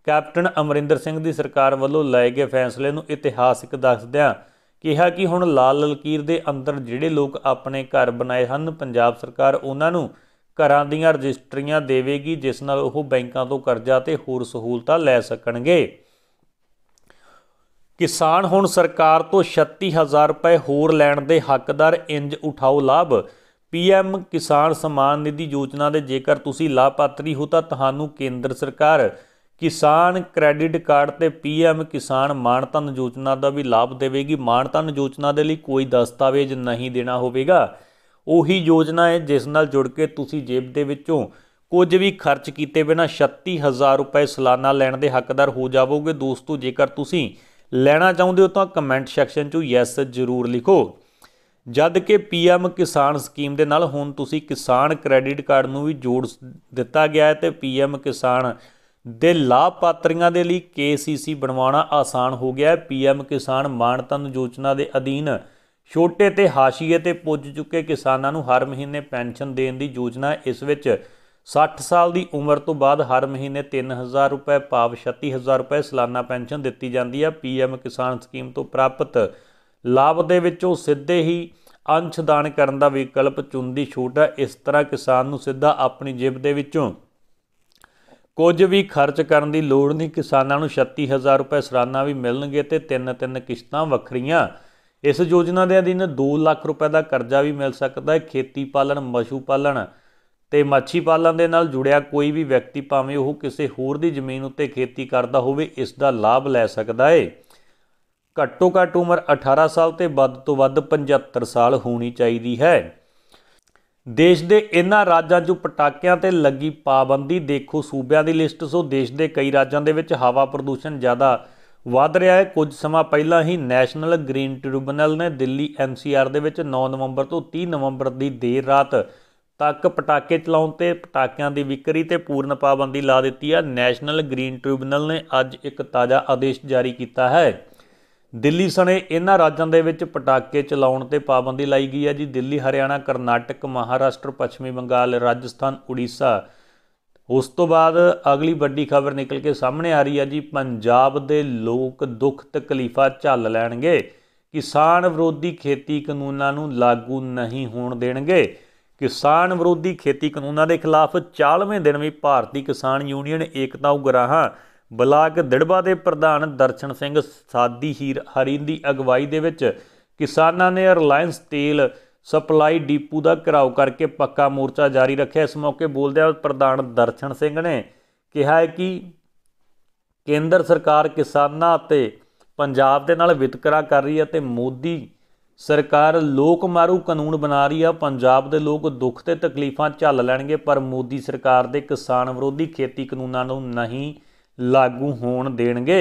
ਕੈਪਟਨ ਅਮਰਿੰਦਰ ਸਿੰਘ ਦੀ ਸਰਕਾਰ ਵੱਲੋਂ ਲਏ ਗਏ ਫੈਸਲੇ ਨੂੰ ਇਤਿਹਾਸਿਕ ਦੱਸਦਿਆਂ ਕਿਹਾ ਕਿ ਹੁਣ ਲਾਲ ਲਲਕੀਰ ਦੇ ਅੰਦਰ ਜਿਹੜੇ ਲੋਕ ਆਪਣੇ ਘਰ ਬਣਾਏ ਹਨ ਪੰਜਾਬ ਸਰਕਾਰ ਉਹਨਾਂ ਨੂੰ ਘਰਾਂ ਦੀਆਂ ਰਜਿਸਟਰੀਆਂ ਦੇਵੇਗੀ ਜਿਸ ਨਾਲ ਉਹ ਬੈਂਕਾਂ ਤੋਂ ਕਰਜ਼ਾ ਤੇ ਹੋਰ ਸਹੂਲਤਾਂ ਲੈ ਸਕਣਗੇ ਕਿਸਾਨ ਹੁਣ ਸਰਕਾਰ ਤੋਂ 36000 ਰੁਪਏ ਹੋਰ ਲੈਣ ਦੇ ਹੱਕਦਾਰ ਇੰਜ ਉਠਾਓ ਲਾਭ ਪੀਐਮ ਕਿਸਾਨ ਸਮਾਨ ਨਿਧੀ ਯੋਜਨਾ ਦੇ ਜੇਕਰ ਤੁਸੀਂ ਲਾਭਪਾਤਰੀ ਹੋ ਤਾਂ ਤੁਹਾਨੂੰ ਕੇਂਦਰ ਸਰਕਾਰ ਕਿਸਾਨ ਕ੍ਰੈਡਿਟ ਕਾਰਡ ਤੇ ਪੀਐਮ ਕਿਸਾਨ ਮਾਨਤਨ ਯੋਜਨਾ ਦਾ ਵੀ ਲਾਭ ਦੇਵੇਗੀ ਮਾਨਤਨ ਯੋਜਨਾ ਦੇ ਲਈ ਕੋਈ ਦਸਤਾਵੇਜ਼ ਨਹੀਂ ਦੇਣਾ ਹੋਵੇਗਾ ਉਹੀ ਯੋਜਨਾ ਹੈ ਜਿਸ ਨਾਲ ਜੁੜ ਕੇ ਤੁਸੀਂ ਜੇਬ ਦੇ ਵਿੱਚੋਂ ਕੁਝ ਵੀ ਖਰਚ ਕੀਤੇ ਬਿਨਾ 36000 ਰੁਪਏ ਸਾਲਾਨਾ ਲੈਣ ਦੇ ਹੱਕਦਾਰ ਹੋ ਜਾਵੋਗੇ ਦੋਸਤੋ ਜੇਕਰ ਤੁਸੀਂ ਲੈਣਾ ਚਾਹੁੰਦੇ ਹੋ ਤਾਂ ਕਮੈਂਟ ਸੈਕਸ਼ਨ 'ਚ ਯੈਸ ਜ਼ਰੂਰ ਲਿਖੋ ਜਦ ਕਿ ਪੀਐਮ ਕਿਸਾਨ ਸਕੀਮ ਦੇ ਨਾਲ ਹੁਣ ਤੁਸੀਂ ਕਿਸਾਨ ਕ੍ਰੈਡਿਟ ਕਾਰਡ ਨੂੰ ਵੀ ਜੋੜ ਦਿੱਤਾ ਗਿਆ ਹੈ ਤੇ ਪੀਐਮ ਕਿਸਾਨ ਦੇ ਲਾਭਪਾਤਰੀਆਂ ਦੇ ਲਈ ਕੇਸੀਸੀ ਬਣਵਾਉਣਾ ਆਸਾਨ ਹੋ ਗਿਆ ਹੈ ਪੀਐਮ ਕਿਸਾਨ ਮਾਨਤਨ ਯੋਜਨਾ ਦੇ ਅਧੀਨ ਛੋਟੇ ਤੇ ਹਾਸ਼ੀਏ ਤੇ ਪੁੱਜ ਚੁੱਕੇ ਕਿਸਾਨਾਂ ਨੂੰ ਹਰ ਮਹੀਨੇ ਪੈਨਸ਼ਨ ਦੇਣ ਦੀ ਯੋਜਨਾ ਇਸ ਵਿੱਚ 60 ਸਾਲ ਦੀ ਉਮਰ ਤੋਂ ਬਾਅਦ ਹਰ ਮਹੀਨੇ 3000 ਰੁਪਏ ਪਾਵ 36000 ਰੁਪਏ ਸਾਲਾਨਾ ਪੈਨਸ਼ਨ ਦਿੱਤੀ ਜਾਂਦੀ ਹੈ ਪੀਐਮ ਕਿਸਾਨ ਸਕੀਮ ਤੋਂ ਪ੍ਰਾਪਤ ਲਾਭ ਦੇ ਵਿੱਚੋਂ ਸਿੱਧੇ ਹੀ ਅੰਸ਼ਦਾਨ ਕਰਨ ਦਾ ਵਿਕਲਪ ਚੁਣਦੀ ਛੋਟ ਹੈ ਇਸ ਤਰ੍ਹਾਂ ਕਿਸਾਨ ਨੂੰ ਸਿੱਧਾ ਆਪਣੀ ਜੇਬ ਦੇ ਵਿੱਚੋਂ ਕੁਝ ਵੀ ਖਰਚ ਕਰਨ ਦੀ ਲੋੜ ਨਹੀਂ ਕਿਸਾਨਾਂ ਨੂੰ 36000 ਰੁਪਏ ਸਾਲਾਨਾ ਵੀ ਮਿਲਣਗੇ ਤੇ ਤਿੰਨ ਤਿੰਨ ਕਿਸ਼ਤਾਂ ਵੱਖਰੀਆਂ ਇਸ ਯੋਜਨਾ ਦੇ ਅਧੀਨ 2 ਲੱਖ ਰੁਪਏ ਦਾ ਕਰਜ਼ਾ ਵੀ ਮਿਲ ਸਕਦਾ ਹੈ ਖੇਤੀ ਪਾਲਣ ਮਸ਼ੂ ਪਾਲਣ ਤੇ ਮੱਛੀ ਪਾਲਣ ਦੇ ਨਾਲ ਜੁੜਿਆ ਕੋਈ ਵੀ ਵਿਅਕਤੀ ਭਾਵੇਂ ਉਹ ਕਿਸੇ ਹੋਰ ਦੀ ਜ਼ਮੀਨ ਉੱਤੇ ਖੇਤੀ ਕਰਦਾ ਹੋਵੇ ਇਸ ਦਾ ਲਾਭ ਲੈ ਸਕਦਾ ਹੈ ਘੱਟੋ ਘੱਟ ਉਮਰ 18 ਸਾਲ ਤੇ ਵੱਧ ਤੋਂ ਵੱਧ 75 ਸਾਲ ਹੋਣੀ ਚਾਹੀਦੀ ਹੈ ਦੇਸ਼ ਦੇ ਇਹਨਾਂ ਰਾਜਾਂ 'ਚ ਪਟਾਕਿਆਂ ਤੇ ਲੱਗੀ ਪਾਬੰਦੀ ਦੇਖੋ ਸੂਬਿਆਂ ਦੀ ਲਿਸਟ ਸੋ ਦੇਸ਼ ਦੇ ਕਈ ਰਾਜਾਂ ਦੇ ਵਿੱਚ ਹਵਾ ਪ੍ਰਦੂਸ਼ਣ ਜ਼ਿਆਦਾ ਵਧ ਰਿਹਾ ਹੈ ਕੁਝ ਸਮਾਂ ਪਹਿਲਾਂ ਹੀ ਨੈਸ਼ਨਲ ਗ੍ਰੀਨ ਟ੍ਰਿਬਿਊਨਲ ਨੇ ਦਿੱਲੀ ਐਨਸੀਆਰ ਦੇ ਵਿੱਚ 9 ਨਵੰਬਰ ਤੋਂ 30 ਨਵੰਬਰ ਦੀ ਦੇਰ ਰਾਤ ਤੱਕ ਪਟਾਕੇ ਚਲਾਉਣ ਤੇ ਪਟਾਕਿਆਂ ਦੀ ਵਿਕਰੀ ਤੇ ਪੂਰਨ ਪਾਬੰਦੀ ਲਾ ਦਿੱਤੀ ਹੈ ਨੈਸ਼ਨਲ ਗ੍ਰੀਨ ਟ੍ਰਿਬਿਊਨਲ ਨੇ ਅੱਜ ਇੱਕ ਤਾਜ਼ਾ ਆਦੇਸ਼ ਜਾਰੀ ਕੀਤਾ ਹੈ ਦਿੱਲੀ ਸਣੇ ਇਹਨਾਂ ਰਾਜਾਂ ਦੇ ਵਿੱਚ ਪਟਾਕੇ ਚਲਾਉਣ ਤੇ ਪਾਬੰਦੀ ਲਾਈ ਗਈ ਹੈ ਜੀ ਦਿੱਲੀ ਹਰਿਆਣਾ ਕਰਨਾਟਕ ਮਹਾਰਾਸ਼ਟਰ ਪੱਛਮੀ ਬੰਗਾਲ ਰਾਜਸਥਾਨ ਉੜੀਸਾ ਉਸ ਤੋਂ ਬਾਅਦ ਅਗਲੀ ਵੱਡੀ ਖਬਰ ਨਿਕਲ ਕੇ ਸਾਹਮਣੇ ਆ ਰਹੀ ਹੈ ਜੀ ਪੰਜਾਬ ਦੇ ਲੋਕ ਦੁੱਖ ਤਕਲੀਫਾਂ ਝੱਲ ਲੈਣਗੇ ਕਿਸਾਨ ਵਿਰੋਧੀ ਖੇਤੀ ਕਾਨੂੰਨਾਂ ਨੂੰ ਲਾਗੂ ਨਹੀਂ ਹੋਣ ਦੇਣਗੇ ਕਿਸਾਨ ਵਿਰੋਧੀ ਖੇਤੀ ਕਾਨੂੰਨਾਂ ਦੇ ਖਿਲਾਫ 40ਵੇਂ ਦਿਨ ਵੀ ਭਾਰਤੀ ਕਿਸਾਨ ਯੂਨੀਅਨ ਏਕਤਾ ਉਗਰਾਹਾਂ ਬਲਾਕ ਦਿੜਬਾ ਦੇ ਪ੍ਰਧਾਨ ਦਰਸ਼ਨ ਸਿੰਘ ਸਾਦੀ ਹੀਰ ਹਰੀਨ ਦੀ ਅਗਵਾਈ ਦੇ ਵਿੱਚ ਕਿਸਾਨਾਂ ਨੇ ਰਿਲਾਇੰਸ ਤੇਲ ਸਪਲਾਈ ਡੀਪੂ ਦਾ ਘਿਰਾਓ ਕਰਕੇ ਪੱਕਾ ਮੋਰਚਾ ਜਾਰੀ ਰੱਖਿਆ ਇਸ ਮੌਕੇ ਬੋਲਦਿਆਂ ਪ੍ਰਧਾਨ ਦਰਸ਼ਨ ਸਿੰਘ ਨੇ ਕਿਹਾ ਹੈ ਕਿ ਕੇਂਦਰ ਸਰਕਾਰ ਕਿਸਾਨਾਂ ਅਤੇ ਪੰਜਾਬ ਦੇ ਨਾਲ ਵਿਤਕਰਾ ਕਰ ਰਹੀ ਹੈ ਤੇ ਮੋਦੀ ਸਰਕਾਰ ਲੋਕ ਮਾਰੂ ਕਾਨੂੰਨ ਬਣਾ ਰਹੀ ਆ ਪੰਜਾਬ ਦੇ ਲੋਕ ਦੁੱਖ ਤੇ ਤਕਲੀਫਾਂ ਝੱਲ ਲੈਣਗੇ ਪਰ ਮੋਦੀ ਸਰਕਾਰ ਦੇ ਕਿਸਾਨ ਵਿਰੋਧੀ ਖੇਤੀ ਕਾਨੂੰਨਾਂ ਨੂੰ ਨਹੀਂ ਲਾਗੂ ਹੋਣ ਦੇਣਗੇ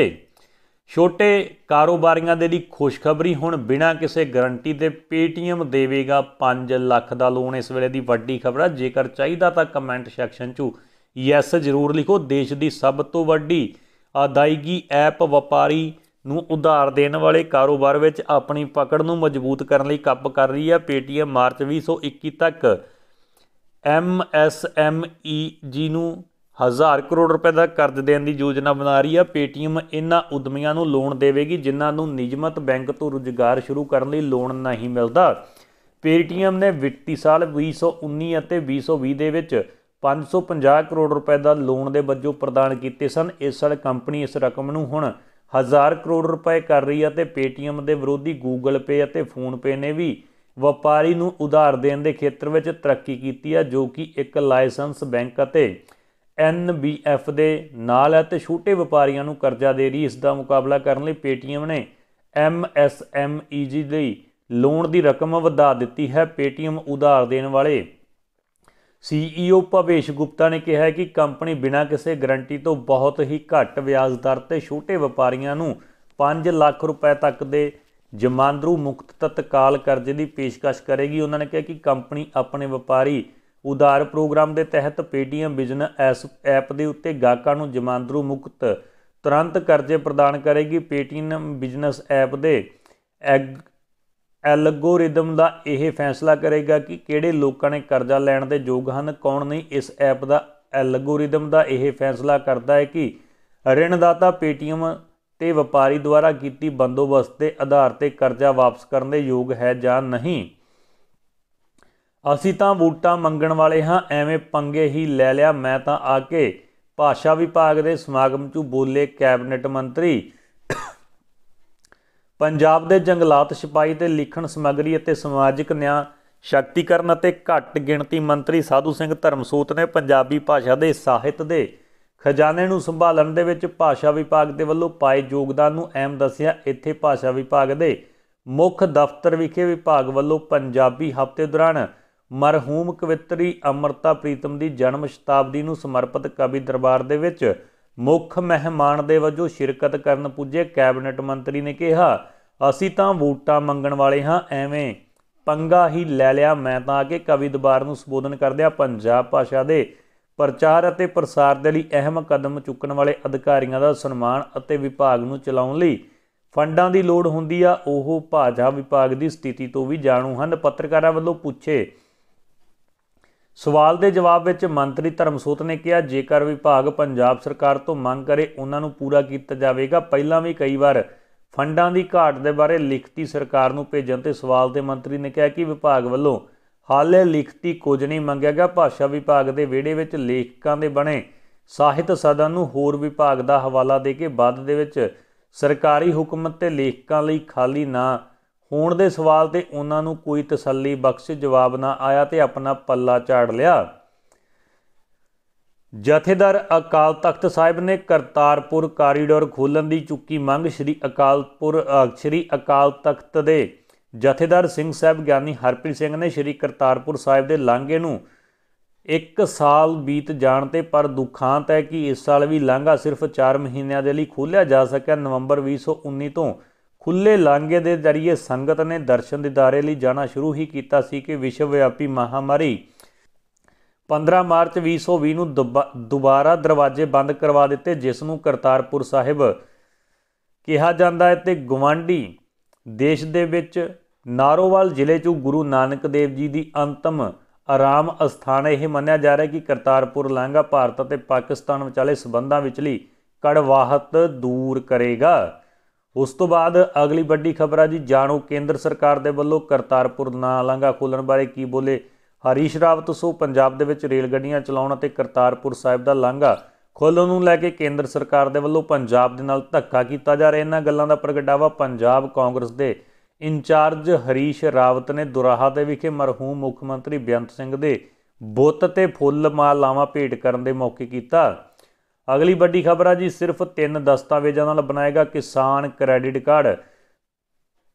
ਛੋਟੇ ਕਾਰੋਬਾਰੀਆਂ ਦੇ ਲਈ ਖੁਸ਼ਖਬਰੀ ਹੁਣ ਬਿਨਾਂ ਕਿਸੇ ਗਾਰੰਟੀ ਦੇ Paytm ਦੇਵੇਗਾ 5 ਲੱਖ ਦਾ ਲੋਨ ਇਸ ਵੇਲੇ ਦੀ ਵੱਡੀ ਖਬਰ ਹੈ ਜੇਕਰ ਚਾਹੀਦਾ ਤਾਂ ਕਮੈਂਟ ਸੈਕਸ਼ਨ 'ਚ ਯੈਸ ਜ਼ਰੂਰ ਲਿਖੋ ਦੇਸ਼ ਦੀ ਸਭ ਤੋਂ ਵੱਡੀ ਅਦਾਇਗੀ ਐਪ ਵਪਾਰੀ ਨੂੰ ਉਧਾਰ ਦੇਣ ਵਾਲੇ ਕਾਰੋਬਾਰ ਵਿੱਚ ਆਪਣੀ ਪਕੜ ਨੂੰ ਮਜ਼ਬੂਤ ਕਰਨ ਲਈ ਕੰਮ ਕਰ ਰਹੀ ਹੈ Paytm ਮਾਰਚ 2021 ਤੱਕ MSME ਜੀ ਨੂੰ ਹਜ਼ਾਰ ਕਰੋੜ ਰੁਪਏ ਦਾ ਕਰਜ਼ ਦੇਣ ਦੀ ਯੋਜਨਾ ਬਣਾ ਰਹੀ ਆ ਪੇਟੀਐਮ ਇਹਨਾਂ ਉਦਮੀਆਂ ਨੂੰ ਲੋਨ ਦੇਵੇਗੀ ਜਿਨ੍ਹਾਂ ਨੂੰ ਨਿਯਮਤ ਬੈਂਕ ਤੋਂ ਰੁਜ਼ਗਾਰ ਸ਼ੁਰੂ ਕਰਨ ਲਈ ਲੋਨ ਨਹੀਂ ਮਿਲਦਾ ਪੇਟੀਐਮ ਨੇ ਵਿੱਤੀ ਸਾਲ 2019 ਅਤੇ 2020 ਦੇ ਵਿੱਚ 550 ਕਰੋੜ ਰੁਪਏ ਦਾ ਲੋਨ ਦੇ ਵਜੋਂ ਪ੍ਰਦਾਨ ਕੀਤੇ ਸਨ ਇਸ ਸਾਲ ਕੰਪਨੀ ਇਸ ਰਕਮ ਨੂੰ ਹੁਣ ਹਜ਼ਾਰ ਕਰੋੜ ਰੁਪਏ ਕਰ ਰਹੀ ਹੈ ਤੇ ਪੇਟੀਐਮ ਦੇ ਵਿਰੋਧੀ ਗੂਗਲ ਪੇ ਅਤੇ ਫੋਨ ਪੇ ਨੇ ਵੀ ਵਪਾਰੀ ਨੂੰ ਉਧਾਰ ਦੇਣ ਦੇ ਖੇਤਰ ਵਿੱਚ ਤਰੱਕੀ ਕੀਤੀ ਹੈ ਜੋ ਕਿ ਇੱਕ ਲਾਇਸੈਂਸ ਬੈਂਕ ਅਤੇ ਐਨਬੀਐਫ ਦੇ ਨਾਲ ਹੈ ਤੇ ਛੋਟੇ ਵਪਾਰੀਆਂ ਨੂੰ ਕਰਜ਼ਾ ਦੇ ਰਹੀ ਇਸ ਦਾ ਮੁਕਾਬਲਾ ਕਰਨ ਲਈ ਪੇਟੀਐਮ ਨੇ ਐਮਐਸਐਮਈਜੀ ਲਈ ਲੋਨ ਦੀ ਰਕਮ ਵਧਾ ਦਿੱਤੀ ਹੈ ਪੇਟੀਐਮ ਉਧਾਰ ਦੇਣ ਵਾਲੇ ਸੀਈਓ ਭਵੇਸ਼ ਗੁਪਤਾ ਨੇ ਕਿਹਾ ਕਿ ਕੰਪਨੀ ਬਿਨਾਂ ਕਿਸੇ ਗਾਰੰਟੀ ਤੋਂ ਬਹੁਤ ਹੀ ਘੱਟ ਵਿਆਜ ਦਰ ਤੇ ਛੋਟੇ ਵਪਾਰੀਆਂ ਨੂੰ 5 ਲੱਖ ਰੁਪਏ ਤੱਕ ਦੇ ਜਮਾਂਦਰੂ ਮੁਕਤ ਤਤਕਾਲ ਕਰਜ਼ੇ ਦੀ ਪੇਸ਼ਕਸ਼ ਕਰੇਗੀ ਉਹਨਾਂ ਨੇ ਕਿਹਾ ਕਿ ਕੰਪਨੀ ਆਪਣੇ ਵਪਾਰੀ ਉਧਾਰ ਪ੍ਰੋਗਰਾਮ ਦੇ ਤਹਿਤ ਪੇਟੀਐਮ Business ਐਪ ਦੇ ਉੱਤੇ ਗਾਹਕਾਂ ਨੂੰ ਜਮਾਂਦਰੂ ਮੁਕਤ ਤੁਰੰਤ ਕਰਜ਼ੇ ਪ੍ਰਦਾਨ ਕਰੇਗੀ ਪੇਟੀਐਮ ਬਿਜ਼ਨਸ ਐਪ ਦੇ ਐਲਗੋਰਿਦਮ ਦਾ ਇਹ ਫੈਸਲਾ ਕਰੇਗਾ ਕਿ ਕਿਹੜੇ ਲੋਕਾਂ ਨੇ ਕਰਜ਼ਾ ਲੈਣ ਦੇ ਯੋਗ ਹਨ ਕੌਣ ਨਹੀਂ ਇਸ ਐਪ ਦਾ ਐਲਗੋਰਿਦਮ ਦਾ ਇਹ ਫੈਸਲਾ ਕਰਦਾ ਹੈ ਕਿ ਰਿਣਦਾਤਾ ਪੇਟੀਐਮ ਤੇ ਵਪਾਰੀ ਦੁਆਰਾ ਕੀਤੀ ਬੰਦੋਬਸਤ ਦੇ ਆਧਾਰ ਤੇ ਕਰਜ਼ਾ ਵਾਪਸ ਕਰਨ ਦੇ ਯੋਗ ਹੈ ਜਾਂ ਨਹੀਂ ਅਸੀਂ ਤਾਂ ਵੋਟਾਂ ਮੰਗਣ ਵਾਲੇ ਹਾਂ ਐਵੇਂ ਪੰਗੇ ਹੀ ਲੈ ਲਿਆ ਮੈਂ ਤਾਂ ਆ ਕੇ ਭਾਸ਼ਾ ਵਿਭਾਗ ਦੇ ਸਮਾਗਮ 'ਚ ਬੋਲੇ ਕੈਬਨਿਟ ਮੰਤਰੀ ਪੰਜਾਬ ਦੇ ਜੰਗਲਾਤ ਸਿਪਾਈ ਤੇ ਲਿਖਣ ਸਮਗਰੀ ਅਤੇ ਸਮਾਜਿਕ ਨਿਆਂ ਸ਼ਕਤੀਕਰਨ ਅਤੇ ਘੱਟ ਗਿਣਤੀ ਮੰਤਰੀ ਸਾਧੂ ਸਿੰਘ ਧਰਮਸੂਤ ਨੇ ਪੰਜਾਬੀ ਭਾਸ਼ਾ ਦੇ ਸਾਹਿਤ ਦੇ ਖਜ਼ਾਨੇ ਨੂੰ ਸੰਭਾਲਣ ਦੇ ਵਿੱਚ ਭਾਸ਼ਾ ਵਿਭਾਗ ਦੇ ਵੱਲੋਂ ਪਾਏ ਯੋਗਦਾਨ ਨੂੰ ਅਹਿਮ ਦੱਸਿਆ ਇੱਥੇ ਭਾਸ਼ਾ ਵਿਭਾਗ ਦੇ ਮੁੱਖ ਦਫ਼ਤਰ ਵਿਖੇ ਵਿਭਾਗ ਵੱਲੋਂ ਪੰਜਾਬੀ ਹਫ਼ਤੇ ਦੌਰਾਨ ਮਰਹੂਮ ਕਵਿਤਰੀ ਅਮਰਤਾ ਪ੍ਰੀਤਮ ਦੀ ਜਨਮ ਸ਼ਤਾਬਦੀ ਨੂੰ ਸਮਰਪਿਤ ਕਵੀ ਦਰਬਾਰ ਦੇ ਵਿੱਚ ਮੁੱਖ ਮਹਿਮਾਨ ਦੇ ਵਜੋਂ ਸ਼ਿਰਕਤ ਕਰਨ ਪੁੱਜੇ ਕੈਬਨਿਟ ਮੰਤਰੀ ਨੇ ਕਿਹਾ ਅਸੀਂ ਤਾਂ ਵੋਟਾਂ ਮੰਗਣ ਵਾਲੇ ਹਾਂ ਐਵੇਂ ਪੰਗਾ ਹੀ ਲੈ ਲਿਆ ਮੈਂ ਤਾਂ ਆ ਕੇ ਕਵੀ ਦਰਬਾਰ ਨੂੰ ਸੰਬੋਧਨ ਕਰਦਿਆਂ ਪੰਜਾਬ ਭਾਸ਼ਾ ਦੇ ਪ੍ਰਚਾਰ ਅਤੇ ਪ੍ਰਸਾਰ ਦੇ ਲਈ ਅਹਿਮ ਕਦਮ ਚੁੱਕਣ ਵਾਲੇ ਅਧਿਕਾਰੀਆਂ ਦਾ ਸਨਮਾਨ ਅਤੇ ਵਿਭਾਗ ਨੂੰ ਚਲਾਉਣ ਲਈ ਫੰਡਾਂ ਦੀ ਲੋੜ ਹੁੰਦੀ ਆ ਉਹ ਭਾਜਾ ਵਿਭਾਗ ਦੀ ਸਥਿਤੀ ਤੋਂ ਵੀ ਜਾਣੂ ਹਨ ਪੱਤਰਕਾਰਾਂ ਵੱਲੋਂ ਪੁੱਛੇ ਸਵਾਲ ਦੇ ਜਵਾਬ ਵਿੱਚ ਮੰਤਰੀ ਧਰਮਸੋਤ ਨੇ ਕਿਹਾ ਜੇਕਰ ਵਿਭਾਗ ਪੰਜਾਬ ਸਰਕਾਰ ਤੋਂ ਮੰਗ ਕਰੇ ਉਹਨਾਂ ਨੂੰ ਪੂਰਾ ਕੀਤਾ ਜਾਵੇਗਾ ਪਹਿਲਾਂ ਵੀ ਕਈ ਵਾਰ ਫੰਡਾਂ ਦੀ ਘਾਟ ਦੇ ਬਾਰੇ ਲਿਖਤੀ ਸਰਕਾਰ ਨੂੰ ਭੇਜਣ ਤੇ ਸਵਾਲ ਤੇ ਮੰਤਰੀ ਨੇ ਕਿਹਾ ਕਿ ਵਿਭਾਗ ਵੱਲੋਂ ਹਾਲੇ ਲਿਖਤੀ ਕੁਝ ਨਹੀਂ ਮੰਗਿਆ ਗਿਆ ਭਾਸ਼ਾ ਵਿਭਾਗ ਦੇ ਵਿਹੜੇ ਵਿੱਚ ਲੇਖਕਾਂ ਦੇ ਬਣੇ ਸਾਹਿਤ ਸਦਨ ਨੂੰ ਹੋਰ ਵਿਭਾਗ ਦਾ ਹਵਾਲਾ ਦੇ ਕੇ ਬਾਅਦ ਦੇ ਵਿੱਚ ਸਰਕਾਰੀ ਹੁਕਮਤ ਤੇ ਲੇਖਕਾਂ ਲਈ ਖਾਲੀ ਨਾ ਹੋਣ ਦੇ ਸਵਾਲ ਤੇ ਉਹਨਾਂ ਨੂੰ ਕੋਈ ਤਸੱਲੀ ਬਖਸ਼ ਜਵਾਬ ਨਾ ਆਇਆ ਤੇ ਆਪਣਾ ਪੱਲਾ ਝਾੜ ਲਿਆ ਜਥੇਦਾਰ ਅਕਾਲ ਤਖਤ ਸਾਹਿਬ ਨੇ ਕਰਤਾਰਪੁਰ ਕਾਰੀਡੋਰ ਖੋਲਣ ਦੀ ਚੁੱਕੀ ਮੰਗ ਸ੍ਰੀ ਅਕਾਲਪੁਰ ਸ੍ਰੀ ਅਕਾਲ ਤਖਤ ਦੇ ਜਥੇਦਾਰ ਸਿੰਘ ਸਾਹਿਬ ਗਿਆਨੀ ਹਰਪ੍ਰੀਤ ਸਿੰਘ ਨੇ ਸ੍ਰੀ ਕਰਤਾਰਪੁਰ ਸਾਹਿਬ ਦੇ ਲਾਂਘੇ ਨੂੰ ਇੱਕ ਸਾਲ ਬੀਤ ਜਾਣ ਤੇ ਪਰ ਦੁਖਾਂਤ ਹੈ ਕਿ ਇਸ ਸਾਲ ਵੀ ਲਾਂਘਾ ਸਿਰਫ 4 ਮਹੀਨਿਆਂ ਦੇ ਲਈ ਖੋਲਿਆ ਜਾ ਸਕਿਆ ਨਵੰਬਰ 2019 ਤੋਂ ਖੁੱਲੇ ਲਾਂਗੇ ਦੇ ਜ਼ਰੀਏ ਸੰਗਤ ਨੇ ਦਰਸ਼ਨ ਦਿਦਾਰੇ ਲਈ ਜਾਣਾ ਸ਼ੁਰੂ ਹੀ ਕੀਤਾ ਸੀ ਕਿ ਵਿਸ਼ਵ ਵਿਆਪੀ ਮਹਾਮਾਰੀ 15 ਮਾਰਚ 2020 ਨੂੰ ਦੁਬਾਰਾ ਦਰਵਾਜ਼ੇ ਬੰਦ ਕਰਵਾ ਦਿੱਤੇ ਜਿਸ ਨੂੰ ਕਰਤਾਰਪੁਰ ਸਾਹਿਬ ਕਿਹਾ ਜਾਂਦਾ ਹੈ ਤੇ ਗਵਾਂਡੀ ਦੇਸ਼ ਦੇ ਵਿੱਚ ਨਾਰੋਵਾਲ ਜ਼ਿਲ੍ਹੇ 'ਚ ਗੁਰੂ ਨਾਨਕ ਦੇਵ ਜੀ ਦੀ ਅੰਤਮ ਆਰਾਮ ਅਸਥਾਨ ਇਹ ਮੰਨਿਆ ਜਾ ਰਿਹਾ ਕਿ ਕਰਤਾਰਪੁਰ ਲਾਂਘਾ ਭਾਰਤ ਅਤੇ ਪਾਕਿਸਤਾਨ ਵਿਚਾਲੇ ਸਬੰਧਾਂ ਵਿੱਚਲੀ ਕੜਵਾਹਟ ਦੂਰ ਕਰੇਗਾ ਉਸ ਤੋਂ ਬਾਅਦ ਅਗਲੀ ਵੱਡੀ ਖਬਰ ਆ ਜੀ ਜਾਣੋ ਕੇਂਦਰ ਸਰਕਾਰ ਦੇ ਵੱਲੋਂ ਕਰਤਾਰਪੁਰ ਨਾਲਾਂਗਾ ਖੋਲਣ ਬਾਰੇ ਕੀ ਬੋਲੇ ਹਰੀਸ਼ ਰਾਵਤ ਸੋ ਪੰਜਾਬ ਦੇ ਵਿੱਚ ਰੇਲ ਗੱਡੀਆਂ ਚਲਾਉਣ ਅਤੇ ਕਰਤਾਰਪੁਰ ਸਾਹਿਬ ਦਾ ਲਾਂਘਾ ਖੋਲਣ ਨੂੰ ਲੈ ਕੇ ਕੇਂਦਰ ਸਰਕਾਰ ਦੇ ਵੱਲੋਂ ਪੰਜਾਬ ਦੇ ਨਾਲ ਧੱਕਾ ਕੀਤਾ ਜਾ ਰਿਹਾ ਇਹਨਾਂ ਗੱਲਾਂ ਦਾ ਪ੍ਰਗਟਾਵਾ ਪੰਜਾਬ ਕਾਂਗਰਸ ਦੇ ਇੰਚਾਰਜ ਹਰੀਸ਼ ਰਾਵਤ ਨੇ ਦੁਰਾਹਾ ਦੇ ਵਿਖੇ ਮਰਹੂਮ ਮੁੱਖ ਮੰਤਰੀ ਬਿਆੰਤ ਸਿੰਘ ਦੇ ਬੁੱਤ ਤੇ ਫੁੱਲ ਮਾਲਾਵਾਂ ਭੇਟ ਕਰਨ ਦੇ ਮੌਕੇ ਕੀਤਾ ਅਗਲੀ ਵੱਡੀ ਖਬਰ ਆ ਜੀ ਸਿਰਫ 3 ਦਸਤਾਵੇਜ਼ਾਂ ਨਾਲ ਬਣਾਏਗਾ ਕਿਸਾਨ ਕ੍ਰੈਡਿਟ ਕਾਰਡ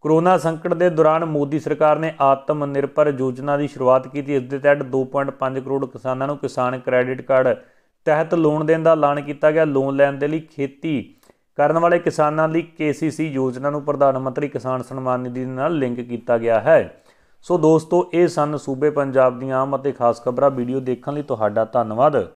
ਕਰੋਨਾ ਸੰਕਟ ਦੇ ਦੌਰਾਨ ਮੋਦੀ ਸਰਕਾਰ ਨੇ ਆਤਮ ਨਿਰਭਰ ਯੋਜਨਾ ਦੀ ਸ਼ੁਰੂਆਤ ਕੀਤੀ ਇਸ ਦੇ ਤਹਿਤ 2.5 ਕਰੋੜ ਕਿਸਾਨਾਂ ਨੂੰ ਕਿਸਾਨ ਕ੍ਰੈਡਿਟ ਕਾਰਡ ਤਹਿਤ ਲੋਨ ਦੇਣ ਦਾ ਐਲਾਨ ਕੀਤਾ ਗਿਆ ਲੋਨ ਲੈਣ ਦੇ ਲਈ ਖੇਤੀ ਕਰਨ ਵਾਲੇ ਕਿਸਾਨਾਂ ਲਈ KCC ਯੋਜਨਾ ਨੂੰ ਪ੍ਰਧਾਨ ਮੰਤਰੀ ਕਿਸਾਨ ਸਨਮਾਨ ਨਿਧੀ ਨਾਲ ਲਿੰਕ ਕੀਤਾ ਗਿਆ ਹੈ ਸੋ ਦੋਸਤੋ ਇਹ ਸਨ ਸੂਬੇ ਪੰਜਾਬ ਦੀਆਂ ਆਮ ਅਤੇ ਖਾਸ ਖਬਰਾਂ ਵੀਡੀਓ ਦੇਖਣ ਲਈ ਤੁਹਾਡਾ ਧੰਨਵਾਦ